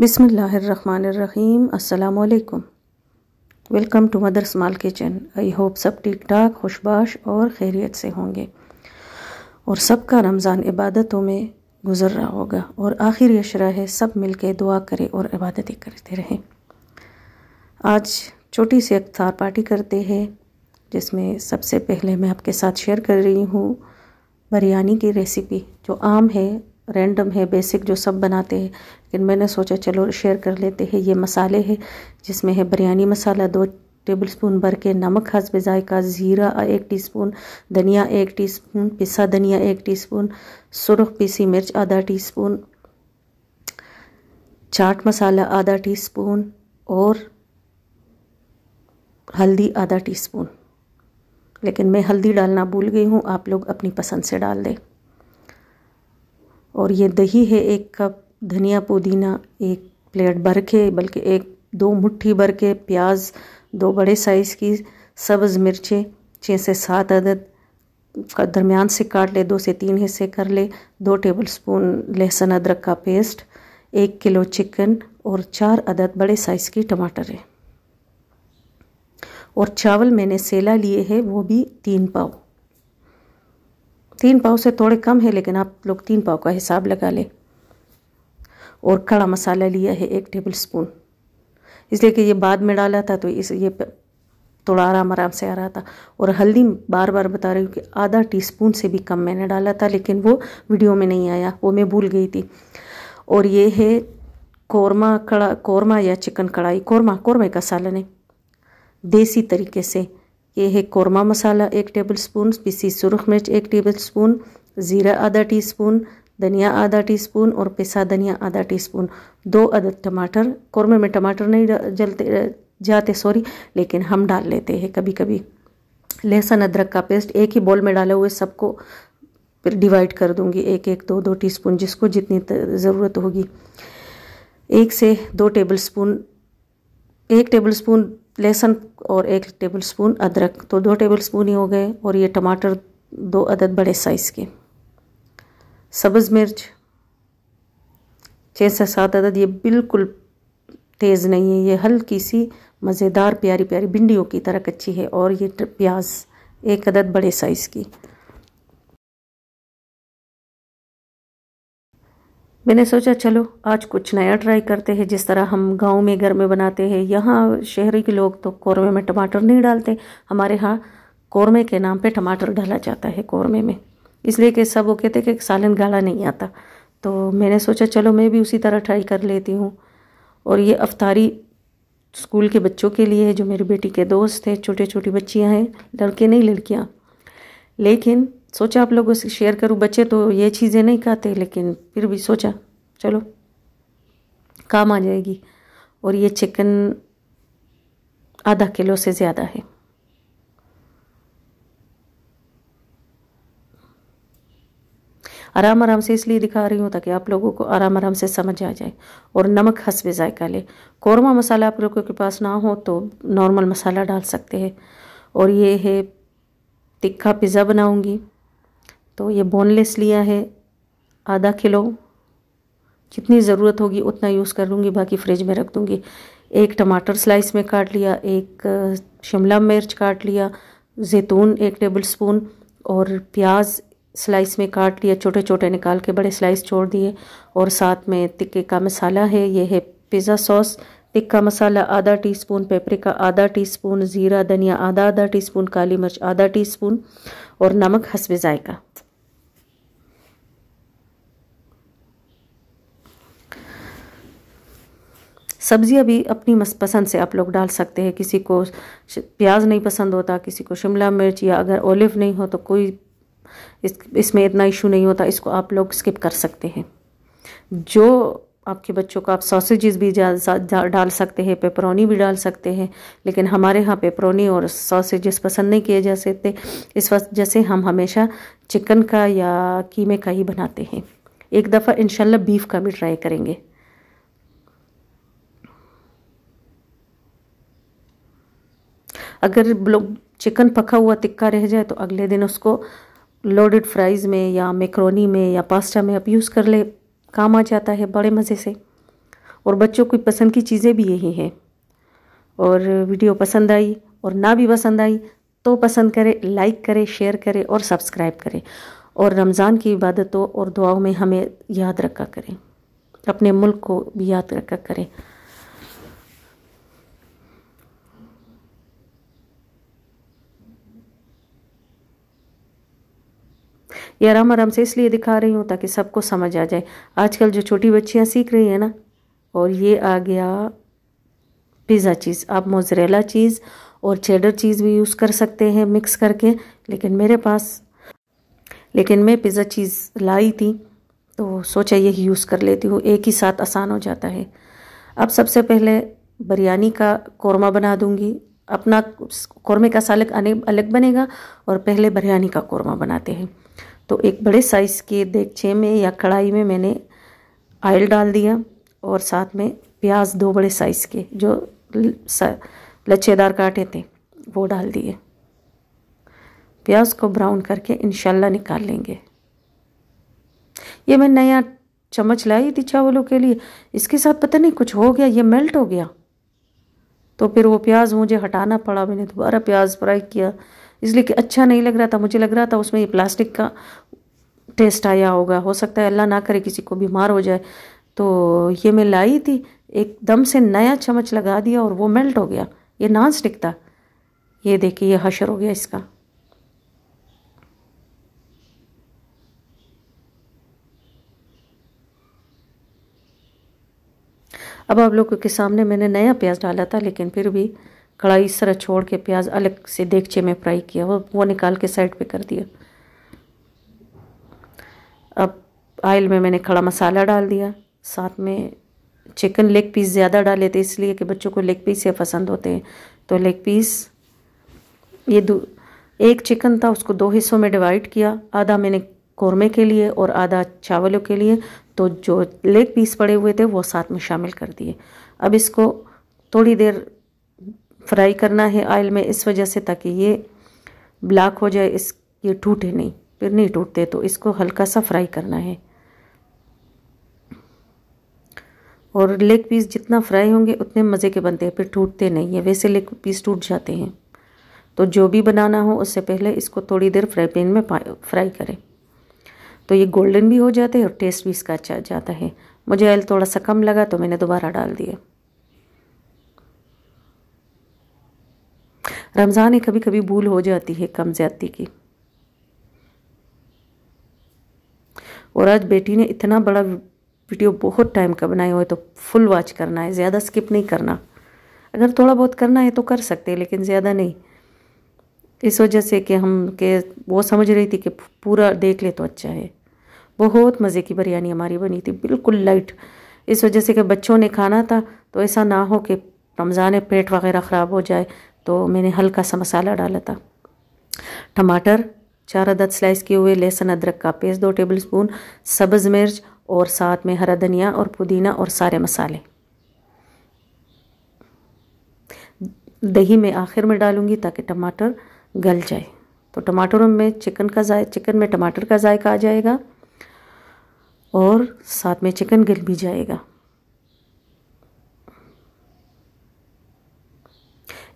बिसमीम् अल्लाम welcome to mother small kitchen I hope सब ठीक ठाक खुशबाश और खैरियत से होंगे और सबका रमज़ान इबादतों में गुज़र रहा होगा और आखिर यशरा है सब मिल के दुआ करें और इबादतें करते रहें आज छोटी सी अख्तार पार्टी करते हैं जिसमें सबसे पहले मैं आपके साथ शेयर कर रही हूँ बिरयानी की रेसिपी जो आम है रैंडम है बेसिक जो सब बनाते हैं लेकिन मैंने सोचा चलो शेयर कर लेते हैं ये मसाले हैं जिसमें है बिरयानी मसाला दो टेबल स्पून भर के नमक हसब ज़ायका ज़ीरा एक टीस्पून धनिया एक टीस्पून पिसा धनिया एक टीस्पून सुरख पीसी मिर्च आधा टीस्पून चाट मसाला आधा टीस्पून और हल्दी आधा टीस्पून लेकिन मैं हल्दी डालना भूल गई हूँ आप लोग अपनी पसंद से डाल दें और ये दही है एक कप धनिया पुदीना एक प्लेट भर के बल्कि एक दो मुट्ठी भर के प्याज दो बड़े साइज़ की सब्ज़ मिर्चें छः से सात अदद का दरमियान से काट ले दो से तीन हिस्से कर ले दो टेबल स्पून लहसुन अदरक का पेस्ट एक किलो चिकन और चार अदद बड़े साइज़ की टमाटर है और चावल मैंने सेला लिए हैं वो भी तीन पाव तीन पाव से थोड़े कम है लेकिन आप लोग तीन पाव का हिसाब लगा लें और खड़ा मसाला लिया है एक टेबल स्पून इसलिए कि ये बाद में डाला था तो इस ये थोड़ा आराम आराम से आ रहा था और हल्दी बार बार बता रही हूँ कि आधा टीस्पून से भी कम मैंने डाला था लेकिन वो वीडियो में नहीं आया वो मैं भूल गई थी और ये है कौरमा कड़ा कौरमा या चिकन कढ़ाई कौरमा कौरमे का सालन है देसी तरीके से ये है कौरमा मसाला एक टेबल स्पून पीसी सुरख मिर्च एक टेबल स्पून ज़ीरा आधा टी स्पून धनिया आधा टी स्पून और पिसा धनिया आधा टी स्पून दो अदद टमाटर कौरमे में टमाटर नहीं जलते जाते सॉरी लेकिन हम डाल लेते हैं कभी कभी लहसुन अदरक का पेस्ट एक ही बॉल में डाले हुए सबको फिर डिवाइड कर दूंगी एक एक दो दो टीस्पून जिसको जितनी ज़रूरत होगी एक से दो टेबल स्पून एक टेबल स्पून लहसुन और एक टेबल स्पून अदरक तो दो टेबल स्पून ही हो गए और ये टमाटर दो अदद बड़े साइज़ के सब्ज़ मिर्च छः से सात अदद ये बिल्कुल तेज़ नहीं है ये हल्की सी मज़ेदार प्यारी प्यारी भिंडियों की तरह कच्ची है और ये प्याज एक अदद बड़े साइज़ की मैंने सोचा चलो आज कुछ नया ट्राई करते हैं जिस तरह हम गांव में घर में बनाते हैं यहाँ शहरी के लोग तो कौरमे में टमाटर नहीं डालते हमारे यहाँ कौरमे के नाम पे टमाटर डाला जाता है कौरमे में इसलिए कि सब वो कहते कि सालन गाला नहीं आता तो मैंने सोचा चलो मैं भी उसी तरह ट्राई कर लेती हूँ और ये अफतारी स्कूल के बच्चों के लिए है जो मेरी बेटी के दोस्त हैं छोटे छोटी बच्चियाँ हैं लड़के नहीं लड़कियाँ लेकिन सोचा आप लोगों से शेयर करूं बच्चे तो ये चीज़ें नहीं खाते लेकिन फिर भी सोचा चलो काम आ जाएगी और ये चिकन आधा किलो से ज़्यादा है आराम आराम से इसलिए दिखा रही हूँ ताकि आप लोगों को आराम आराम से समझ आ जाए और नमक हंसबे ज़ायका ले कौरमा मसाला आप लोगों के पास ना हो तो नॉर्मल मसाला डाल सकते हैं और ये है तिखा पिज़्ज़ा बनाऊँगी तो ये बोनलेस लिया है आधा किलो जितनी ज़रूरत होगी उतना यूज़ कर लूँगी बाकी फ्रिज में रख दूँगी एक टमाटर स्लाइस में काट लिया एक शिमला मिर्च काट लिया जैतून एक टेबल स्पून और प्याज स्लाइस में काट लिया छोटे छोटे निकाल के बड़े स्लाइस छोड़ दिए और साथ में तिक्के का मसाला है ये है पिज़्ज़ा सॉस तिक्का मसाला आधा टी स्पून पेपरिका आधा टी स्पून ज़ीरा धनिया आधा आधा टी स्पून काली मिर्च आधा टी स्पून और नमक हंसब जायका सब्जियां भी अपनी पसंद से आप लोग डाल सकते हैं किसी को प्याज नहीं पसंद होता किसी को शिमला मिर्च या अगर ओलिव नहीं हो तो कोई इस इसमें इतना इशू नहीं होता इसको आप लोग स्किप कर सकते हैं जो आपके बच्चों को आप सॉसेजेस भी डाल सकते हैं पेपरोनी भी डाल सकते हैं लेकिन हमारे यहाँ पेपरोनी और सॉसेजेस पसंद नहीं किए जा सकते इस वक्त जैसे हम हमेशा चिकन का या कीमे का ही बनाते हैं एक दफ़ा इनशाला बीफ का भी ट्राई करेंगे अगर लोग चिकन पका हुआ तिक्का रह जाए तो अगले दिन उसको लोडेड फ्राइज़ में या मेकरोनी में या पास्ता में आप यूज़ कर ले काम आ जाता है बड़े मज़े से और बच्चों की पसंद की चीज़ें भी यही हैं और वीडियो पसंद आई और ना भी पसंद आई तो पसंद करें लाइक करें शेयर करें और सब्सक्राइब करें और रमज़ान की इबादतों और दुआओं में हमें याद रखा करें अपने मुल्क को भी याद रखा करें ये आराम आराम से इसलिए दिखा रही हूँ ताकि सबको समझ आ जाए आजकल जो छोटी बच्चियाँ सीख रही हैं ना और ये आ गया पिज़्ज़ा चीज़ आप मोजरेला चीज़ और चेडर चीज़ भी यूज़ कर सकते हैं मिक्स करके लेकिन मेरे पास लेकिन मैं पिज़्ज़ा चीज़ लाई थी तो सोचा यही यूज़ कर लेती हूँ एक ही साथ आसान हो जाता है अब सबसे पहले बिरयानी का कौरमा बना दूँगी अपना कौरमे का सालक अलग बनेगा और पहले बिरयानी का कौरमा बनाते हैं तो एक बड़े साइज़ के देगचे में या कढ़ाई में मैंने आयल डाल दिया और साथ में प्याज दो बड़े साइज़ के जो लच्छेदार काटे थे वो डाल दिए प्याज को ब्राउन करके इनशाला निकाल लेंगे ये मैं नया चम्मच लाई थी चावलों के लिए इसके साथ पता नहीं कुछ हो गया ये मेल्ट हो गया तो फिर वो प्याज मुझे हटाना पड़ा मैंने दोबारा प्याज फ्राई किया इसलिए कि अच्छा नहीं लग रहा था मुझे लग रहा था उसमें ये प्लास्टिक का टेस्ट आया होगा हो सकता है अल्लाह ना करे किसी को बीमार हो जाए तो ये मैं लाई थी एकदम से नया चम्मच लगा दिया और वो मेल्ट हो गया ये नॉन स्टिक था ये देखिए ये हशर हो गया इसका अब आप लोगों के सामने मैंने नया प्याज डाला था लेकिन फिर भी कढ़ाई इस तरह छोड़ के प्याज अलग से देखचे में फ्राई किया वो वो निकाल के साइड पे कर दिया अब आयल में मैंने खड़ा मसाला डाल दिया साथ में चिकन लेग पीस ज़्यादा डाले थे इसलिए कि बच्चों को लेग पीस ये पसंद होते हैं तो लेग पीस ये दो एक चिकन था उसको दो हिस्सों में डिवाइड किया आधा मैंने कौरमे के लिए और आधा चावलों के लिए तो जो लेग पीस पड़े हुए थे वो साथ में शामिल कर दिए अब इसको थोड़ी देर फ्राई करना है ऑयल में इस वजह से ताकि ये ब्लैक हो जाए इस ये टूटे नहीं फिर नहीं टूटते तो इसको हल्का सा फ्राई करना है और लेग पीस जितना फ्राई होंगे उतने मज़े के बनते हैं फिर टूटते नहीं है वैसे लेग पीस टूट जाते हैं तो जो भी बनाना हो उससे पहले इसको थोड़ी देर फ्राई पैन में फ्राई करें तो ये गोल्डन भी हो जाते हैं और टेस्ट भी इसका अच्छा जाता है मुझे ऑयल थोड़ा सा कम लगा तो मैंने दोबारा डाल दिया रमज़ान ही कभी कभी भूल हो जाती है कम ज़्यादती की और आज बेटी ने इतना बड़ा वीडियो बहुत टाइम का बनाया हुआ है तो फुल वॉच करना है ज़्यादा स्किप नहीं करना अगर थोड़ा बहुत करना है तो कर सकते हैं लेकिन ज़्यादा नहीं इस वजह से कि हम के वो समझ रही थी कि पूरा देख ले तो अच्छा है बहुत मज़े की बिरयानी हमारी बनी थी बिल्कुल लाइट इस वजह से कि बच्चों ने खाना था तो ऐसा ना हो कि रमज़ान पेट वगैरह ख़राब हो जाए तो मैंने हल्का सा मसाला डाला था टमाटर चार अदद स्लाइस किए हुए लहसुन अदरक का पेस्ट दो टेबल स्पून सब्ज़ मिर्च और साथ में हरा धनिया और पुदीना और सारे मसाले दही में आखिर में डालूंगी ताकि टमाटर गल जाए तो टमाटरों में चिकन का जाय चिकन में टमाटर का जायका आ जाएगा और साथ में चिकन गल भी जाएगा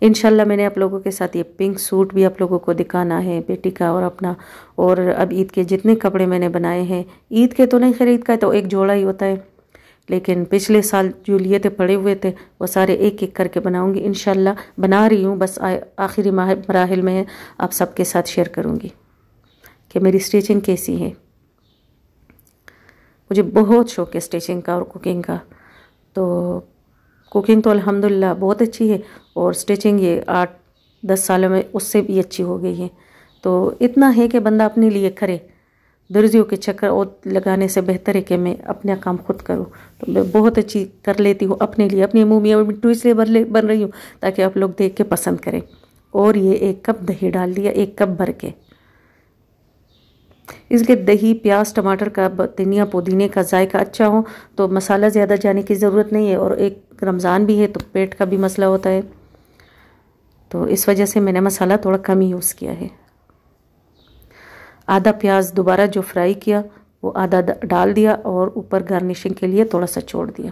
इन मैंने आप लोगों के साथ ये पिंक सूट भी आप लोगों को दिखाना है बेटी का और अपना और अब ईद के जितने कपड़े मैंने बनाए हैं ईद के तो नहीं खरीद का है तो एक जोड़ा ही होता है लेकिन पिछले साल जो लिए थे पड़े हुए थे वो सारे एक एक करके बनाऊंगी इन बना रही हूँ बस आखिरी मराहल में आप सबके साथ शेयर करूँगी कि मेरी स्टिचिंग कैसी है मुझे बहुत शौक है स्टिचिंग का और कुकिंग का तो कुकिंग तो अल्हम्दुलिल्लाह बहुत अच्छी है और स्टिचिंग ये आठ दस सालों में उससे भी अच्छी हो गई है तो इतना है कि बंदा अपने लिए करे दर्जियों के चक्कर और लगाने से बेहतर है कि मैं अपना काम खुद करूँ तो मैं बहुत अच्छी कर लेती हूँ अपने लिए अपनी मूवियाँ में और मिट्टू इसलिए बन बन रही हूँ ताकि आप लोग देख के पसंद करें और ये एक कप दही डाल दिया एक कप भर के इसलिए दही प्याज टमाटर का धनिया पुदीने का जायका अच्छा हो तो मसाला ज़्यादा जाने की ज़रूरत नहीं है और एक रमज़ान भी है तो पेट का भी मसला होता है तो इस वजह से मैंने मसाला थोड़ा कम ही यूज़ किया है आधा प्याज दोबारा जो फ्राई किया वो आधा डाल दिया और ऊपर गार्निशिंग के लिए थोड़ा सा छोड़ दिया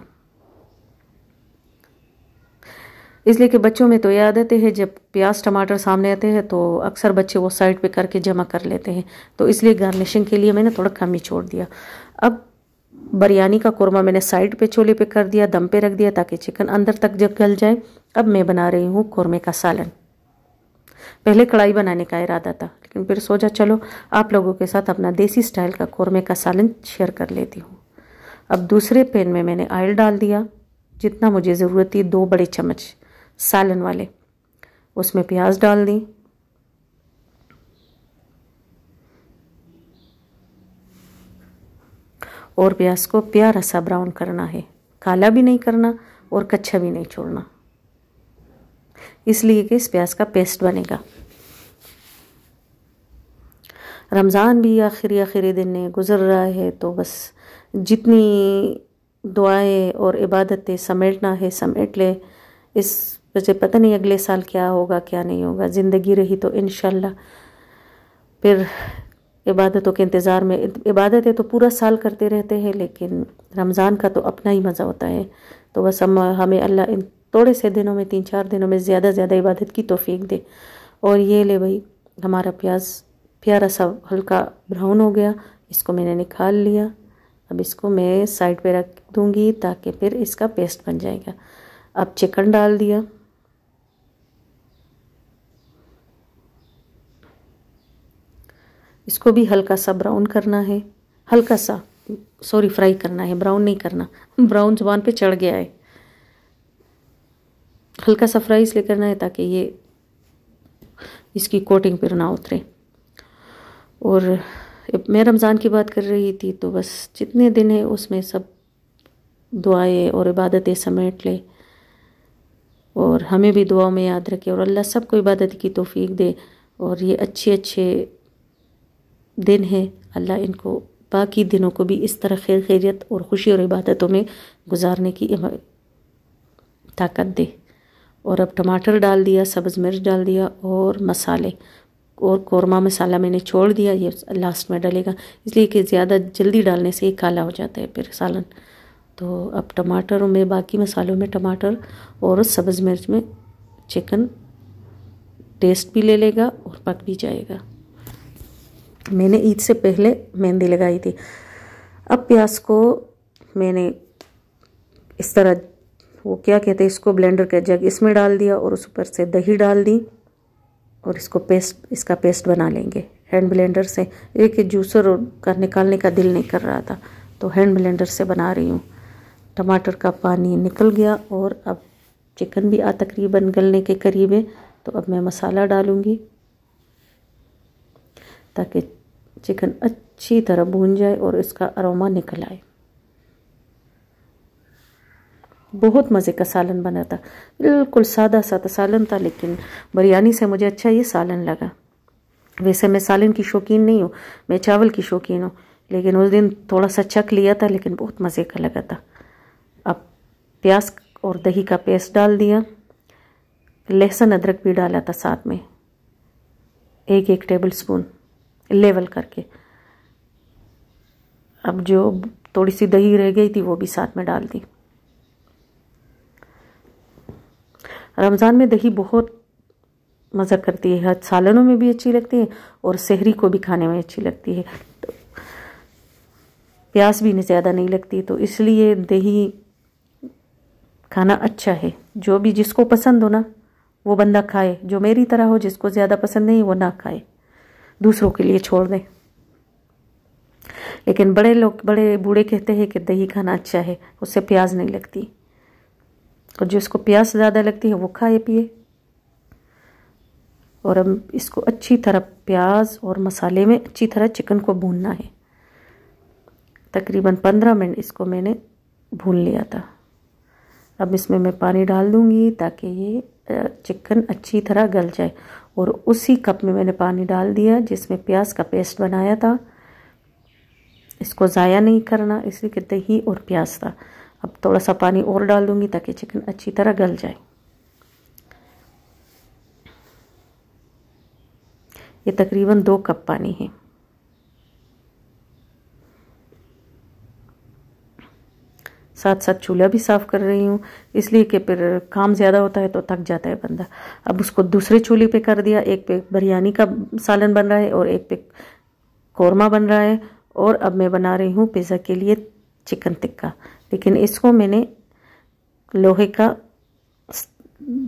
इसलिए कि बच्चों में तो ये आदतें हैं जब प्याज टमाटर सामने आते हैं तो अक्सर बच्चे वो साइड पे करके जमा कर लेते हैं तो इसलिए गार्निशिंग के लिए मैंने थोड़ा कम ही छोड़ दिया अब बिरयानी का कोरमा मैंने साइड पे चूल्हे पे कर दिया दम पे रख दिया ताकि चिकन अंदर तक जब गल जाए अब मैं बना रही हूँ कोरमे का सालन पहले कढ़ाई बनाने का इरादा था लेकिन फिर सोचा चलो आप लोगों के साथ अपना देसी स्टाइल का कोरमे का सालन शेयर कर लेती हूँ अब दूसरे पैन में मैंने ऑयल डाल दिया जितना मुझे ज़रूरत थी दो बड़े चम्मच सालन वाले उसमें प्याज डाल दी और प्याज को प्यारा सा ब्राउन करना है काला भी नहीं करना और कच्चा भी नहीं छोड़ना इसलिए कि इस प्याज का पेस्ट बनेगा रमज़ान भी आखिरी आखिरी दिन में गुज़र रहा है तो बस जितनी दुआएं और इबादतें समेटना है समेट ले इस वजह पता नहीं अगले साल क्या होगा क्या नहीं होगा ज़िंदगी रही तो इन फिर इबादतों के इंतज़ार में इबादतें तो पूरा साल करते रहते हैं लेकिन रमज़ान का तो अपना ही मज़ा होता है तो बस हम हमें अल्लाह इन थोड़े से दिनों में तीन चार दिनों में ज़्यादा ज़्यादा इबादत की तोफ़ी दे और ये ले भाई हमारा प्याज प्यारा सा हल्का ब्राउन हो गया इसको मैंने निकाल लिया अब इसको मैं साइड पे रख दूँगी ताकि फिर इसका पेस्ट बन जाएगा अब चिकन डाल दिया इसको भी हल्का सा ब्राउन करना है हल्का सा सॉरी फ्राई करना है ब्राउन नहीं करना ब्राउन जुबान पे चढ़ गया है हल्का सा फ्राई इसलिए करना है ताकि ये इसकी कोटिंग पर ना उतरे और मैं रमज़ान की बात कर रही थी तो बस जितने दिन है उसमें सब दुआएं और इबादतें समेट ले और हमें भी दुआओं में याद रखे और अल्लाह सबको इबादत की तोफ़ी दे और ये अच्छे अच्छे दिन है अल्लाह इनको बाकी दिनों को भी इस तरह खैर खैरियत और ख़ुशी और इबादतों में गुजारने की ताकत दे और अब टमाटर डाल दिया सब्ज़ मिर्च डाल दिया और मसाले और कौरमा मसाला मैंने छोड़ दिया ये लास्ट में डलेगा इसलिए कि ज़्यादा जल्दी डालने से ये काला हो जाता है फिर सालन तो अब टमाटर में बाकी मसालों में टमाटर और सब्ज़ मिर्च में चिकन टेस्ट भी ले लेगा और पक भी जाएगा मैंने ईद से पहले मेहंदी लगाई थी अब प्याज को मैंने इस तरह वो क्या कहते हैं इसको ब्लेंडर के जग इसमें डाल दिया और उस ऊपर से दही डाल दी और इसको पेस्ट इसका पेस्ट बना लेंगे हैंड ब्लेंडर से एक जूसर का निकालने का दिल नहीं कर रहा था तो हैंड ब्लेंडर से बना रही हूँ टमाटर का पानी निकल गया और अब चिकन भी आ तकरीबन गलने के करीब है तो अब मैं मसाला डालूँगी ताकि चिकन अच्छी तरह भून जाए और इसका अरोमा निकल आए बहुत मज़े का सालन बना था बिल्कुल सादा सा सालन था लेकिन बिरयानी से मुझे अच्छा ये सालन लगा वैसे मैं सालन की शौकीन नहीं हूँ मैं चावल की शौकीन हूँ लेकिन उस दिन थोड़ा सा चख लिया था लेकिन बहुत मज़े का लगा था अब प्याज और दही का पेस्ट डाल दिया लहसुन अदरक भी डाला था साथ में एक एक टेबल स्पून लेवल करके अब जो थोड़ी सी दही रह गई थी वो भी साथ में डाल दी रमज़ान में दही बहुत मज़ा करती है सालनों में भी अच्छी लगती है और शहरी को भी खाने में अच्छी लगती है तो प्यास भी नहीं ज़्यादा नहीं लगती तो इसलिए दही खाना अच्छा है जो भी जिसको पसंद हो ना वो बंदा खाए जो मेरी तरह हो जिसको ज़्यादा पसंद नहीं वो ना खाए दूसरों के लिए छोड़ दें लेकिन बड़े लोग बड़े बूढ़े कहते हैं कि दही खाना अच्छा है उससे प्याज नहीं लगती और जो इसको प्याज ज़्यादा लगती है वो खाए पिए और हम इसको अच्छी तरह प्याज और मसाले में अच्छी तरह चिकन को भूनना है तकरीबन पंद्रह मिनट इसको मैंने भून लिया था अब इसमें मैं पानी डाल दूँगी ताकि ये चिकन अच्छी तरह गल जाए और उसी कप में मैंने पानी डाल दिया जिसमें प्याज का पेस्ट बनाया था इसको ज़ाया नहीं करना इसलिए कि दही और प्याज था अब थोड़ा सा पानी और डाल दूँगी ताकि चिकन अच्छी तरह गल जाए ये तकरीबन दो कप पानी है साथ साथ चूल्हा भी साफ़ कर रही हूँ इसलिए कि फिर काम ज़्यादा होता है तो थक जाता है बंदा अब उसको दूसरे चूल्हे पे कर दिया एक पे बिरयानी का सालन बन रहा है और एक पे कौरमा बन रहा है और अब मैं बना रही हूँ पिज़्ज़ा के लिए चिकन टिक्का लेकिन इसको मैंने लोहे का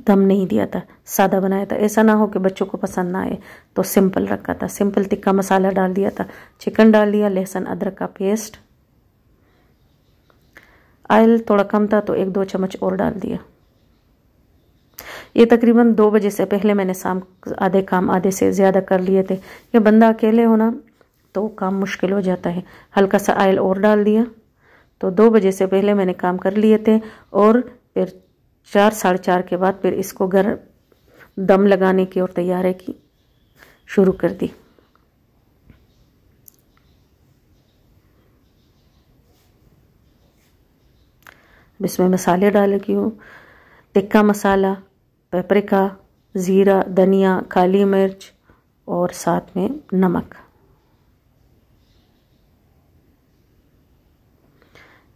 दम नहीं दिया था सादा बनाया था ऐसा ना हो कि बच्चों को पसंद ना आए तो सिंपल रखा था सिंपल टिक्का मसाला डाल दिया था चिकन डाल दिया लहसुन अदरक का पेस्ट आयल थोड़ा कम था तो एक दो चम्मच और डाल दिया ये तकरीबन दो बजे से पहले मैंने शाम आधे काम आधे से ज़्यादा कर लिए थे कि बंदा अकेले होना तो काम मुश्किल हो जाता है हल्का सा आयल और डाल दिया तो दो बजे से पहले मैंने काम कर लिए थे और फिर चार साढ़े चार के बाद फिर इसको घर दम लगाने की और तैयारी की शुरू कर दी इसमें मसाले डाल रखी हूँ टिक्का मसाला पेपरिका ज़ीरा धनिया काली मिर्च और साथ में नमक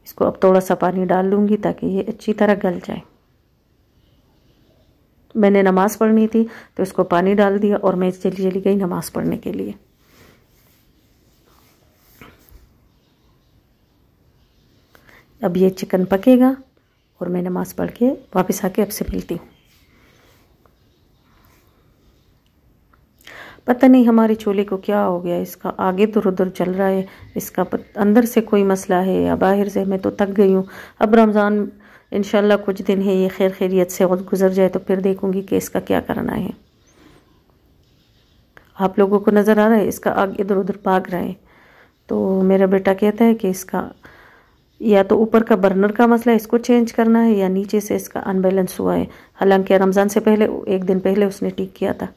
इसको अब थोड़ा सा पानी डाल लूँगी ताकि ये अच्छी तरह गल जाए मैंने नमाज़ पढ़नी थी तो इसको पानी डाल दिया और मैं चली चली गई नमाज़ पढ़ने के लिए अब ये चिकन पकेगा और मैं नमाज़ पढ़ के वापस आके आपसे मिलती हूँ पता नहीं हमारे चूल्हे को क्या हो गया इसका आगे तो उधर चल रहा है इसका अंदर से कोई मसला है या बाहर से मैं तो थक गई हूँ अब रमज़ान इन कुछ दिन है ये खैर खैरियत से गुजर जाए तो फिर देखूँगी कि इसका क्या करना है आप लोगों को नज़र आ रहा है इसका आगे इधर उधर भाग रहा है तो मेरा बेटा कहता है कि इसका या तो ऊपर का बर्नर का मसला है इसको चेंज करना है या नीचे से इसका अनबैलेंस हुआ है हालांकि रमज़ान से पहले एक दिन पहले उसने ठीक किया था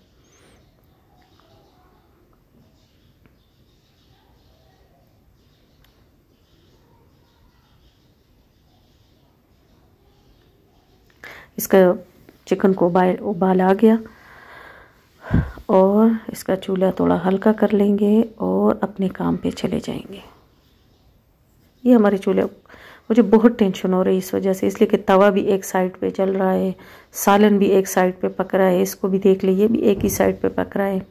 इसका चिकन को उबाल उबाल आ गया और इसका चूल्हा थोड़ा हल्का कर लेंगे और अपने काम पे चले जाएंगे ये हमारे चूल्हे मुझे बहुत टेंशन हो रही है इस वजह से इसलिए कि तवा भी एक साइड पे चल रहा है सालन भी एक साइड पे पक रहा है इसको भी देख लीजिए भी एक ही साइड पे पक रहा है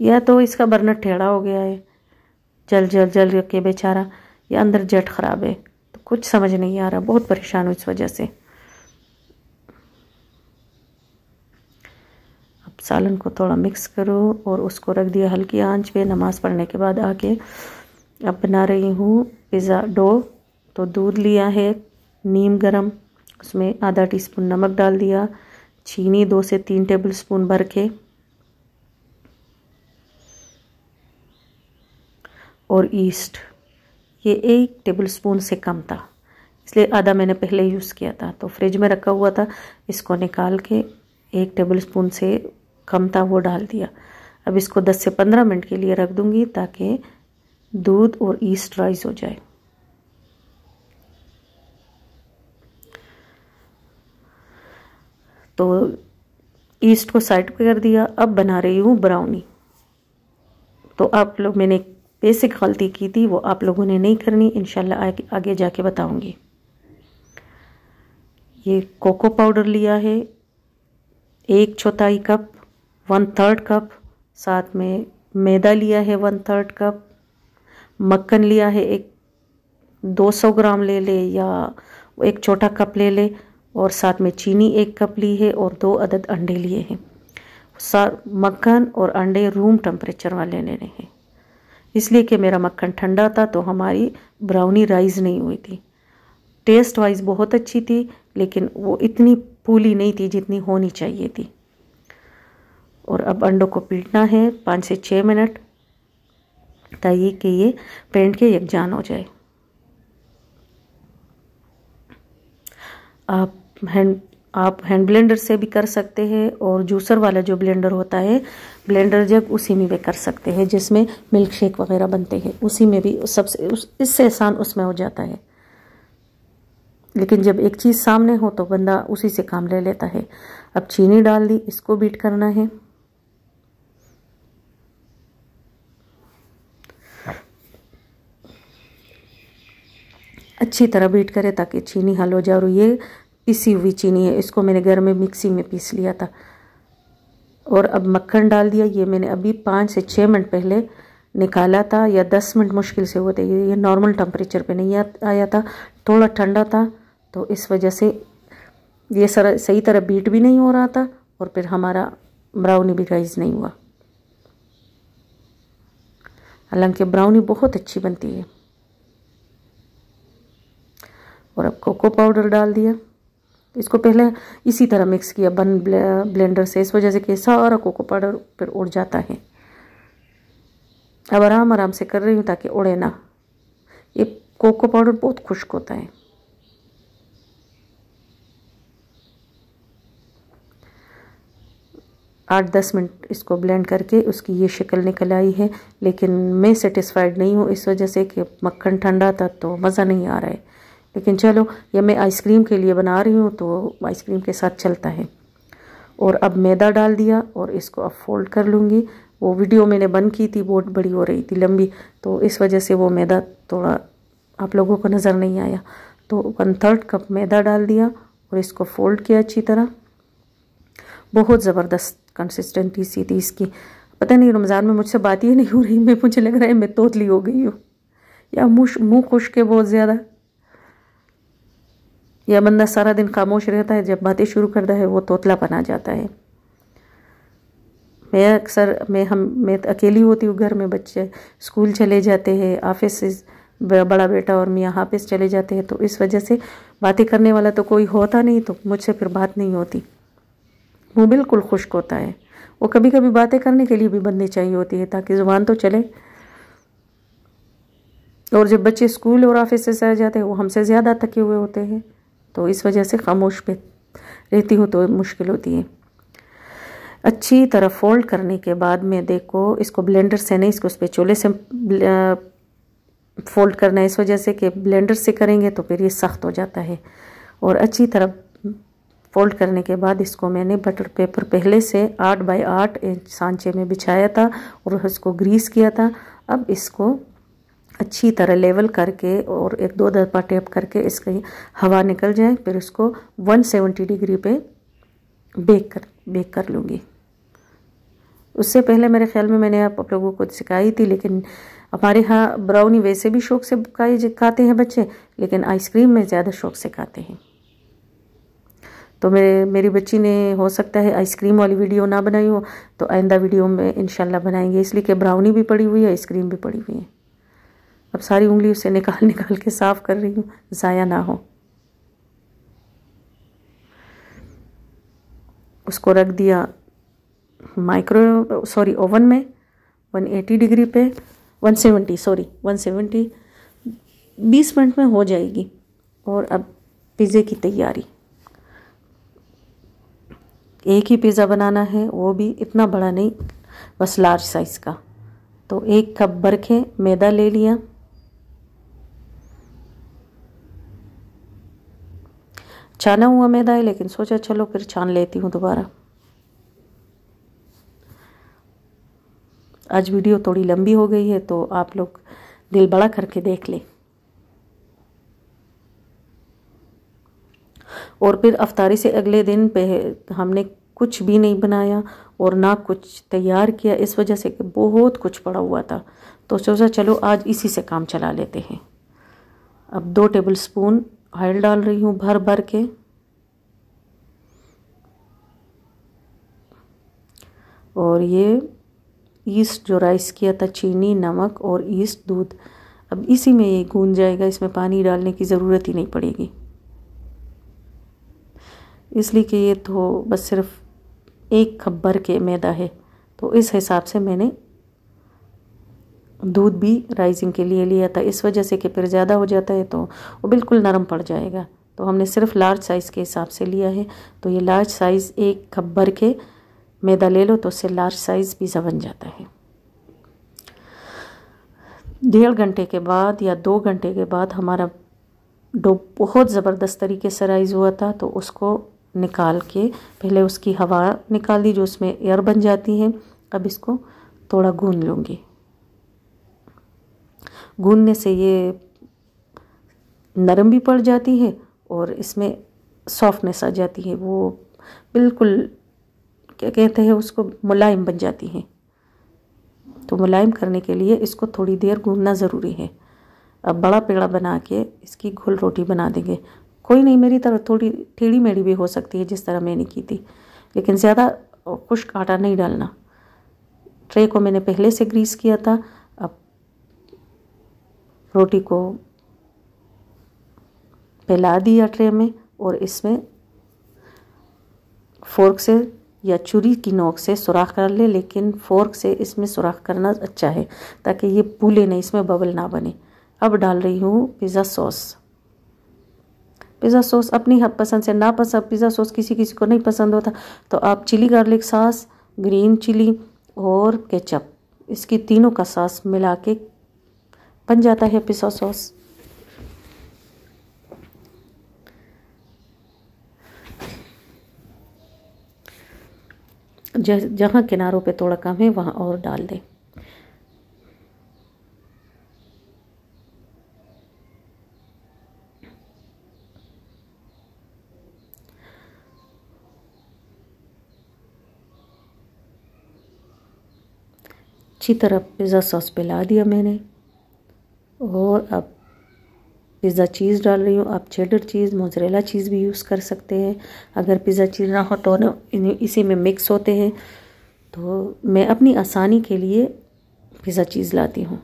या तो इसका बर्नर टेढ़ा हो गया है जल जल जल के बेचारा या अंदर जट ख़राब है तो कुछ समझ नहीं आ रहा बहुत परेशान हूँ इस वजह से अब सालन को थोड़ा मिक्स करो और उसको रख दिया हल्की आंच पे नमाज़ पढ़ने के बाद आके अब बना रही हूँ पिज़्ज़ा डो तो दूध लिया है नीम गरम उसमें आधा टीस्पून नमक डाल दिया चीनी दो से तीन टेबल स्पून भर के और ईस्ट ये एक टेबल स्पून से कम था इसलिए आधा मैंने पहले यूज़ किया था तो फ्रिज में रखा हुआ था इसको निकाल के एक टेबल स्पून से कम था वो डाल दिया अब इसको 10 से 15 मिनट के लिए रख दूँगी ताकि दूध और ईस्ट राइस हो जाए तो ईस्ट को साइड पर कर दिया अब बना रही हूँ ब्राउनी तो आप लोग मैंने बेसिक गलती की थी वो आप लोगों ने नहीं करनी इन आगे, जाके बताऊँगी ये कोको पाउडर लिया है एक चौथाई कप वन थर्ड कप साथ में मैदा लिया है वन थर्ड कप मक्खन लिया है एक 200 ग्राम ले ले या एक छोटा कप ले ले और साथ में चीनी एक कप ली है और दो अदद अंडे लिए हैं मक्खन और अंडे रूम टेम्परेचर वाले लेने हैं इसलिए कि मेरा मक्खन ठंडा था तो हमारी ब्राउनी राइज नहीं हुई थी टेस्ट वाइज बहुत अच्छी थी लेकिन वो इतनी पूली नहीं थी जितनी होनी चाहिए थी और अब अंडों को पीटना है पाँच से छः मिनट ताकि कि ये पेंट के यकजान हो जाए आप हैंड आप हैंड ब्लेंडर से भी कर सकते हैं और जूसर वाला जो ब्लेंडर होता है ब्लेंडर जब उसी में भी कर सकते हैं जिसमें मिल्क शेक वगैरह बनते हैं उसी में भी सबसे उस इससे आसान उसमें हो जाता है लेकिन जब एक चीज़ सामने हो तो बंदा उसी से काम ले लेता है अब चीनी डाल दी इसको बीट करना है अच्छी तरह बीट करें ताकि चीनी हल हो जाए और ये पिसी हुई चीनी है इसको मैंने घर में मिक्सी में पीस लिया था और अब मक्खन डाल दिया ये मैंने अभी पाँच से छः मिनट पहले निकाला था या दस मिनट मुश्किल से हुआ था ये नॉर्मल टेम्परेचर पे नहीं आया था थोड़ा ठंडा था तो इस वजह से ये सारा सही तरह बीट भी नहीं हो रहा था और फिर हमारा ब्राउनी भी राइज नहीं हुआ हालांकि ब्राउनी बहुत अच्छी बनती है और अब कोको पाउडर डाल दिया इसको पहले इसी तरह मिक्स किया बन ब्लेंडर से इस वजह से कि सारा कोको पाउडर फिर उड़ जाता है अब आराम आराम से कर रही हूँ ताकि उड़े ना ये कोको पाउडर बहुत खुश्क होता है आठ दस मिनट इसको ब्लेंड करके उसकी ये शक्ल निकल आई है लेकिन मैं सेटिस्फाइड नहीं हूँ इस वजह से कि मक्खन ठंडा था तो मज़ा नहीं आ रहा है लेकिन चलो ये मैं आइसक्रीम के लिए बना रही हूँ तो आइसक्रीम के साथ चलता है और अब मैदा डाल दिया और इसको अब फोल्ड कर लूँगी वो वीडियो मैंने बंद की थी बहुत बड़ी हो रही थी लंबी तो इस वजह से वो मैदा थोड़ा आप लोगों को नज़र नहीं आया तो वन थर्ड कप मैदा डाल दिया और इसको फोल्ड किया अच्छी तरह बहुत ज़बरदस्त कंसिस्टेंटी सी थी इसकी पता नहीं रमज़ान में मुझसे बात ही नहीं हो रही मैं मुझे लग रहा है मैं तोतली हो गई हूँ या मुँह खुश के बहुत ज़्यादा या बंदा सारा दिन खामोश रहता है जब बातें शुरू करता है वो तोतला बना जाता है मैं अक्सर मैं हम मैं अकेली होती हूँ घर में बच्चे स्कूल चले जाते हैं ऑफिस बड़ा बेटा और मियाँ हाफिस चले जाते हैं तो इस वजह से बातें करने वाला तो कोई होता नहीं तो मुझसे फिर बात नहीं होती वो बिल्कुल खुश्क होता है वो कभी कभी बातें करने के लिए भी बंदी चाहिए होती है ताकि ज़ुबान तो चले और जब बच्चे स्कूल और ऑफिस से आ जाते हैं वो हमसे ज़्यादा थके हुए होते हैं तो इस वजह से खामोश पे रहती हूँ तो मुश्किल होती है अच्छी तरह फोल्ड करने के बाद में देखो इसको ब्लेंडर से नहीं इसको उस चूल्हे से फोल्ड करना है इस वजह से कि ब्लेंडर से करेंगे तो फिर ये सख्त हो जाता है और अच्छी तरह फोल्ड करने के बाद इसको मैंने बटर पेपर पहले से आठ बाई आठ इंच सांचे में बिछाया था और उसको ग्रीस किया था अब इसको अच्छी तरह लेवल करके और एक दो दफा टेप करके इसकी हवा निकल जाए फिर इसको 170 डिग्री पे बेक कर बेक कर लूँगी उससे पहले मेरे ख्याल में मैंने आप लोगों को सिखाई थी लेकिन हमारे यहाँ ब्राउनी वैसे भी शौक से खाते हैं बच्चे लेकिन आइसक्रीम में ज़्यादा शौक से खाते हैं तो मेरे मेरी बच्ची ने हो सकता है आइसक्रीम वाली वीडियो ना बनाई हो तो आइंदा वीडियो में इनशाला बनाएंगे इसलिए कि ब्राउनी भी पड़ी हुई है आइसक्रीम भी पड़ी हुई है अब सारी उंगली उसे निकाल निकाल के साफ कर रही हूँ ज़ाया ना हो उसको रख दिया माइक्रो सॉरी ओवन में 180 डिग्री पे 170 सॉरी 170 20 मिनट में हो जाएगी और अब पिज़्ज़े की तैयारी एक ही पिज़्ज़ा बनाना है वो भी इतना बड़ा नहीं बस लार्ज साइज़ का तो एक कप बरखे मैदा ले लिया छाना हुआ मैदा है लेकिन सोचा चलो फिर छान लेती हूँ दोबारा आज वीडियो थोड़ी लंबी हो गई है तो आप लोग दिल बड़ा करके देख लें और फिर अफ्तारी से अगले दिन पे हमने कुछ भी नहीं बनाया और ना कुछ तैयार किया इस वजह से कि बहुत कुछ पड़ा हुआ था तो सोचा चलो आज इसी से काम चला लेते हैं अब दो टेबल स्पून ऑयल डाल रही हूँ भर भर के और ये ईस्ट जो राइस किया था चीनी नमक और ईस्ट दूध अब इसी में ये गूंज जाएगा इसमें पानी डालने की ज़रूरत ही नहीं पड़ेगी इसलिए कि ये तो बस सिर्फ एक खबर भर के मैदा है तो इस हिसाब से मैंने दूध भी राइजिंग के लिए लिया था इस वजह से कि फिर ज़्यादा हो जाता है तो वो बिल्कुल नरम पड़ जाएगा तो हमने सिर्फ लार्ज साइज़ के हिसाब से लिया है तो ये लार्ज साइज़ एक कप भर के मैदा ले लो तो उससे लार्ज साइज़ पिज़्ज़ा बन जाता है डेढ़ घंटे के बाद या दो घंटे के बाद हमारा डो बहुत ज़बरदस्त तरीके से राइज़ हुआ था तो उसको निकाल के पहले उसकी हवा निकाल दी जो उसमें एयर बन जाती है अब इसको थोड़ा गूँध लूँगी गूंदने से ये नरम भी पड़ जाती है और इसमें सॉफ्टनेस आ जाती है वो बिल्कुल क्या कहते हैं उसको मुलायम बन जाती है तो मुलायम करने के लिए इसको थोड़ी देर गूंदना ज़रूरी है अब बड़ा पेड़ा बना के इसकी घुल रोटी बना देंगे कोई नहीं मेरी तरह थोड़ी ठेढ़ी मेढ़ी भी हो सकती है जिस तरह मैंने की थी लेकिन ज़्यादा खुश्क आटा नहीं डालना ट्रे को मैंने पहले से ग्रीस किया था रोटी को फैला दिया ट्रे में और इसमें फोर्क से या चुरी की नोक से सुराख कर ले लेकिन फोर्क से इसमें सुराख करना अच्छा है ताकि ये फूले नहीं इसमें बबल ना बने अब डाल रही हूँ पिज़्ज़ा सॉस पिज़्ज़ा सॉस अपनी पसंद से ना पसंद पिज़्ज़ा सॉस किसी किसी को नहीं पसंद होता तो आप chilli garlic sauce green chilli और केचप इसकी तीनों का सास मिला के बन जाता है पिसा सॉस जहाँ किनारों पे थोड़ा कम है वहाँ और डाल दें अच्छी तरह पिज़्ज़ा सॉस पिला दिया मैंने और अब पिज़्ज़ा चीज़ डाल रही हूँ आप चेडर चीज़ मोजरेला चीज़ भी यूज़ कर सकते हैं अगर पिज़्ज़ा चीज़ ना हो तो ना इसी में मिक्स होते हैं तो मैं अपनी आसानी के लिए पिज़्ज़ा चीज़ लाती हूँ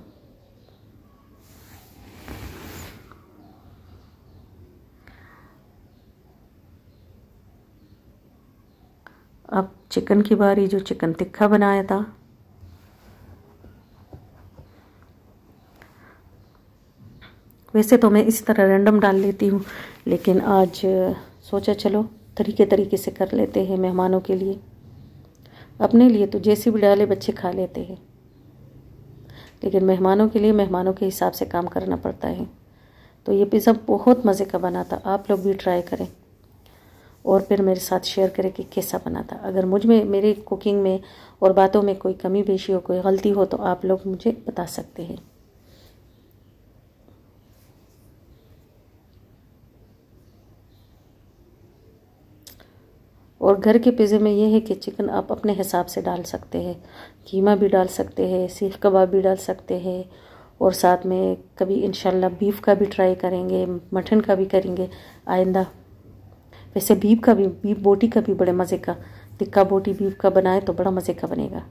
अब चिकन की बारी जो चिकन तिक्खा बनाया था वैसे तो मैं इस तरह रैंडम डाल लेती हूँ लेकिन आज सोचा चलो तरीके तरीके से कर लेते हैं मेहमानों के लिए अपने लिए तो जैसी भी डाले बच्चे खा लेते हैं लेकिन मेहमानों के लिए मेहमानों के हिसाब से काम करना पड़ता है तो ये पिज़्ज़ा बहुत मज़े का बना था आप लोग भी ट्राई करें और फिर मेरे साथ शेयर करें कि कैसा बना था अगर मुझ में मेरे कुकिंग में और बातों में कोई कमी पेशी हो कोई गलती हो तो आप लोग मुझे बता सकते हैं और घर के पिज़्ज़े में ये है कि चिकन आप अपने हिसाब से डाल सकते हैं कीमा भी डाल सकते हैं सीख कबाब भी डाल सकते हैं और साथ में कभी इन बीफ का भी ट्राई करेंगे मटन का भी करेंगे आइंदा वैसे बीफ का भी बीफ बोटी का भी बड़े मज़े का तिक्का बोटी बीफ का बनाए तो बड़ा मज़े का बनेगा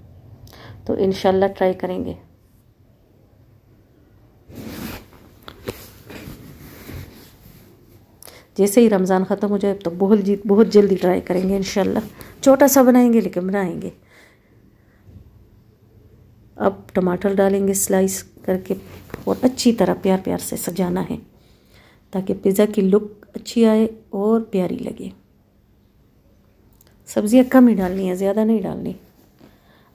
तो इन ट्राई करेंगे जैसे ही रमज़ान ख़त्म हो जाए तो बहुत जी बहुत जल्दी ट्राई करेंगे इन छोटा सा बनाएंगे लेकिन बनाएंगे अब टमाटर डालेंगे स्लाइस करके और अच्छी तरह प्यार प्यार से सजाना है ताकि पिज़्ज़ा की लुक अच्छी आए और प्यारी लगे सब्ज़ियाँ कम ही डालनी है ज़्यादा नहीं डालनी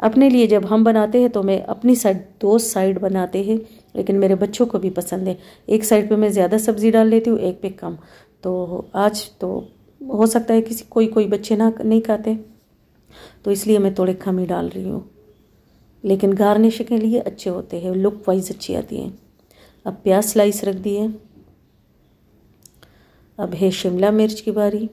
अपने लिए जब हम बनाते हैं तो मैं अपनी साइड दो साइड बनाते हैं लेकिन मेरे बच्चों को भी पसंद है एक साइड पे मैं ज़्यादा सब्ज़ी डाल लेती हूँ एक पे कम तो आज तो हो सकता है किसी कोई कोई बच्चे ना नहीं खाते तो इसलिए मैं थोड़े खमी डाल रही हूँ लेकिन गार्निश के लिए अच्छे होते हैं लुक वाइज अच्छी आती हैं अब प्याज स्लाइस रख दिए अब है शिमला मिर्च की बारी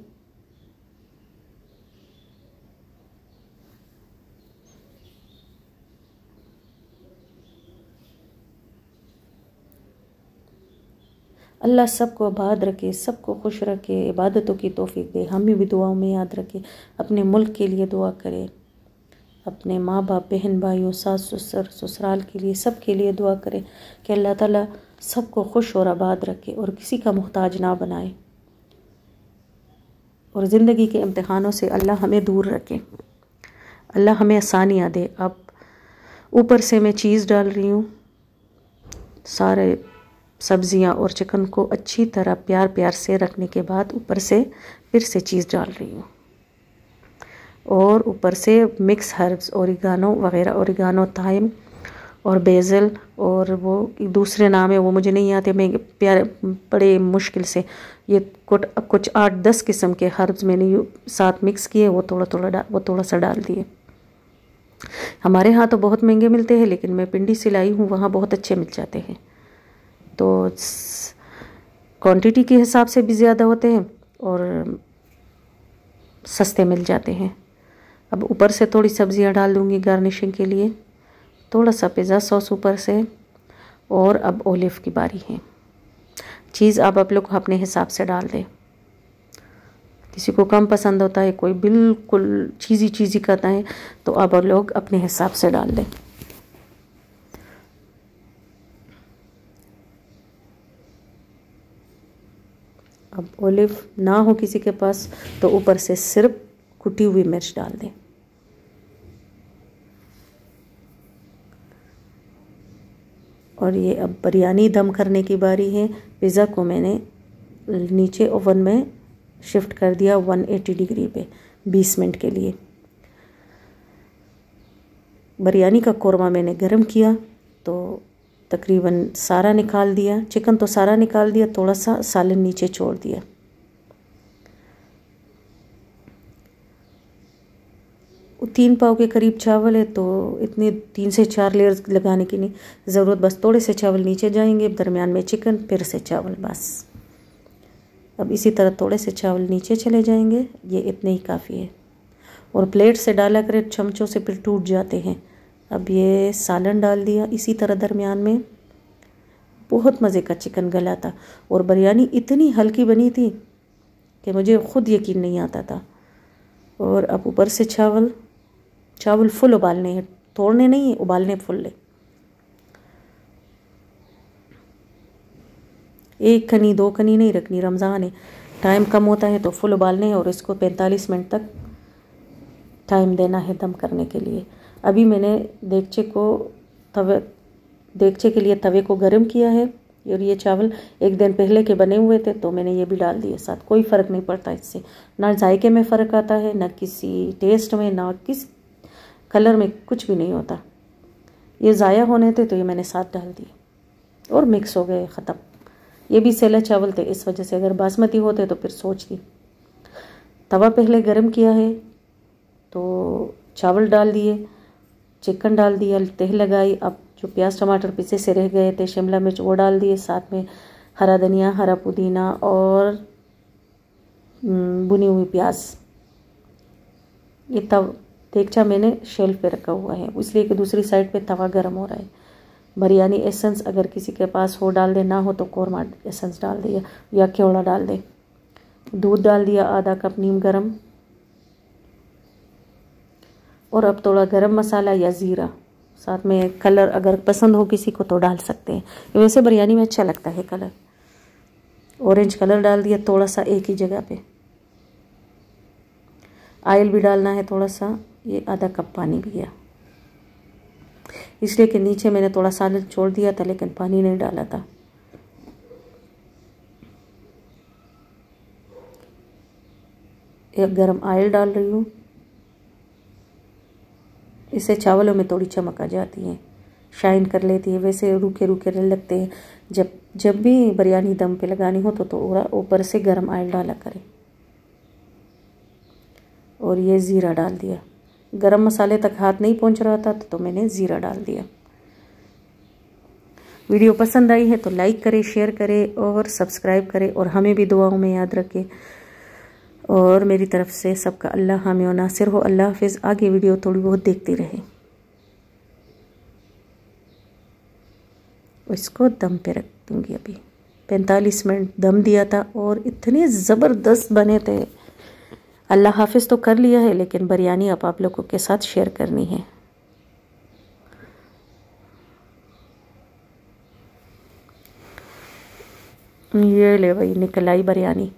अल्लाह सबको आबाद रखे सबको खुश रखे इबादतों की तोफ़ी दे हमें भी दुआओं में याद रखे अपने मुल्क के लिए दुआ करें अपने माँ बाप बहन भाइयों सास ससुर ससुराल के लिए सब के लिए दुआ करें कि अल्लाह ताला सबको खुश और आबाद रखे और किसी का मोहताज ना बनाए और ज़िंदगी के इम्तहानों से अल्लाह हमें दूर रखे अल्लाह हमें आसानियाँ दे अब ऊपर से मैं चीज़ डाल रही हूँ सारे सब्जियां और चिकन को अच्छी तरह प्यार प्यार से रखने के बाद ऊपर से फिर से चीज़ डाल रही हूँ और ऊपर से मिक्स हर्ब्स औरिगानो वगैरह औरिगानो थाइम और बेज़ल और वो दूसरे नाम है वो मुझे नहीं आते मैं प्यारे बड़े मुश्किल से ये कुछ कुछ आठ दस किस्म के हर्ब्स मैंने साथ मिक्स किए वो थोड़ा थोड़ा वो थोड़ा सा डाल दिए हमारे यहाँ तो बहुत महंगे मिलते हैं लेकिन मैं पिंडी सिलाई हूँ वहाँ बहुत अच्छे मिल जाते हैं तो क्वांटिटी के हिसाब से भी ज़्यादा होते हैं और सस्ते मिल जाते हैं अब ऊपर से थोड़ी सब्ज़ियाँ डाल दूँगी गार्निशिंग के लिए थोड़ा सा पिज़्ज़ा सॉस ऊपर से और अब ओलिव की बारी है चीज़ आप आप लोग अपने हिसाब से डाल दें किसी को कम पसंद होता है कोई बिल्कुल चीज़ी चीज़ी कहता है तो आप लोग अपने हिसाब से डाल दें अब ओलिव ना हो किसी के पास तो ऊपर से सिर्फ कुटी हुई मिर्च डाल दें और ये अब बिरयानी दम करने की बारी है पिज़्ज़ा को मैंने नीचे ओवन में शिफ्ट कर दिया 180 डिग्री पे 20 मिनट के लिए बिरयानी का कौरमा मैंने गर्म किया तो तकरीबन सारा निकाल दिया चिकन तो सारा निकाल दिया थोड़ा सा सालन नीचे छोड़ दिया तीन पाव के करीब चावल है तो इतने तीन से चार लेयर लगाने की नहीं ज़रूरत बस थोड़े से चावल नीचे जाएंगे दरमियान में चिकन फिर से चावल बस अब इसी तरह थोड़े से चावल नीचे चले जाएंगे ये इतने ही काफ़ी है और प्लेट से डाला करें चमचों से फिर टूट जाते हैं अब ये सालन डाल दिया इसी तरह दरमियान में बहुत मज़े का चिकन गला था और बिरयानी इतनी हल्की बनी थी कि मुझे ख़ुद यकीन नहीं आता था और अब ऊपर से चावल चावल फुल उबालने हैं तोड़ने नहीं है उबालने फुल ले एक कनी दो कनी नहीं रखनी रमज़ान है टाइम कम होता है तो फुल उबालने और इसको 45 मिनट तक टाइम देना है दम करने के लिए अभी मैंने देगचे को तवे देगचे के लिए तवे को गर्म किया है और ये चावल एक दिन पहले के बने हुए थे तो मैंने ये भी डाल दिए साथ कोई फ़र्क नहीं पड़ता इससे ना जायके में फ़र्क आता है ना किसी टेस्ट में ना किस कलर में कुछ भी नहीं होता ये ज़ाया होने थे तो ये मैंने साथ डाल दिए और मिक्स हो गए ख़त्म ये भी सेला चावल थे इस वजह से अगर बासमती होते तो फिर सोच दी तवा पहले गर्म किया है तो चावल डाल दिए चिकन डाल दिया तेह लगाई अब जो प्याज टमाटर पीछे से रह गए थे शिमला मिर्च वो डाल दिए साथ में हरा धनिया हरा पुदीना और भुनी हम्म, हुई प्याज ये तव देखचा मैंने शेल्फ पे रखा हुआ है इसलिए कि दूसरी साइड पे तवा गर्म हो रहा है बिरयानी एसेंस अगर किसी के पास हो डाल दे ना हो तो कौरमा एसेंस डाल दिया या केवड़ा डाल दे दूध डाल दिया आधा कप नीम गर्म और अब थोड़ा गरम मसाला या ज़ीरा साथ में कलर अगर पसंद हो किसी को तो डाल सकते हैं वैसे बिरयानी में अच्छा लगता है कलर ऑरेंज कलर डाल दिया थोड़ा सा एक ही जगह पे आयल भी डालना है थोड़ा सा ये आधा कप पानी भी गया इसलिए कि नीचे मैंने थोड़ा सा छोड़ दिया था लेकिन पानी नहीं डाला था एक गरम आयल डाल रही हूँ इससे चावलों में थोड़ी चमक आ जाती है शाइन कर लेती है वैसे रूखे रूखे रह लगते हैं जब जब भी बिरयानी दम पे लगानी हो तो थोड़ा तो ऊपर से गर्म ऑयल डाला करें और ये ज़ीरा डाल दिया गरम मसाले तक हाथ नहीं पहुंच रहा था तो, तो मैंने ज़ीरा डाल दिया वीडियो पसंद आई है तो लाइक करें शेयर करें और सब्सक्राइब करें और हमें भी दुआओं में याद रखें और मेरी तरफ से सबका अल्लाह हामी और नासिर हो अल्लाह हाफिज़ आगे वीडियो थोड़ी बहुत देखते रहें इसको दम पे रख दूँगी अभी पैंतालीस मिनट दम दिया था और इतने ज़बरदस्त बने थे अल्लाह हाफिज़ तो कर लिया है लेकिन बिरयानी अब आप लोगों के साथ शेयर करनी है ये ले भाई निकल आई बिरयानी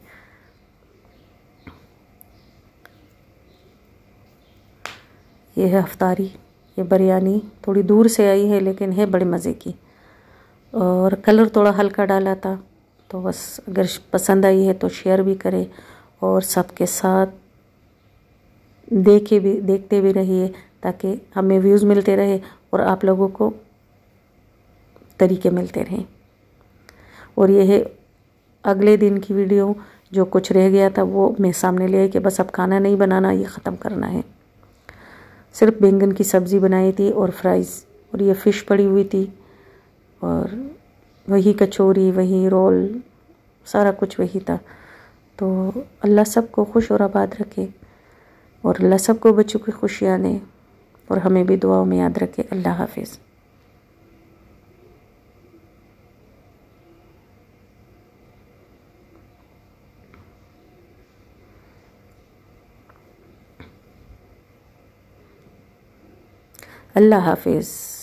ये है अफ्तारी ये बिरयानी थोड़ी दूर से आई है लेकिन है बड़े मज़े की और कलर थोड़ा हल्का डाला था तो बस अगर पसंद आई है तो शेयर भी करें और सबके साथ देखे भी देखते भी रहिए ताकि हमें व्यूज़ मिलते रहे और आप लोगों को तरीके मिलते रहें और यह है अगले दिन की वीडियो जो कुछ रह गया था वो मैं सामने ले आई कि बस अब खाना नहीं बनाना ये ख़त्म करना है सिर्फ बैंगन की सब्ज़ी बनाई थी और फ्राइज़ और ये फ़िश पड़ी हुई थी और वही कचौरी वही रोल सारा कुछ वही था तो अल्लाह सब को खुश और आबाद रखे और अल्लाह सब को बच्चों की खुशियाँ दें और हमें भी दुआओं में याद रखे अल्लाह हाफिज़ الله حافظ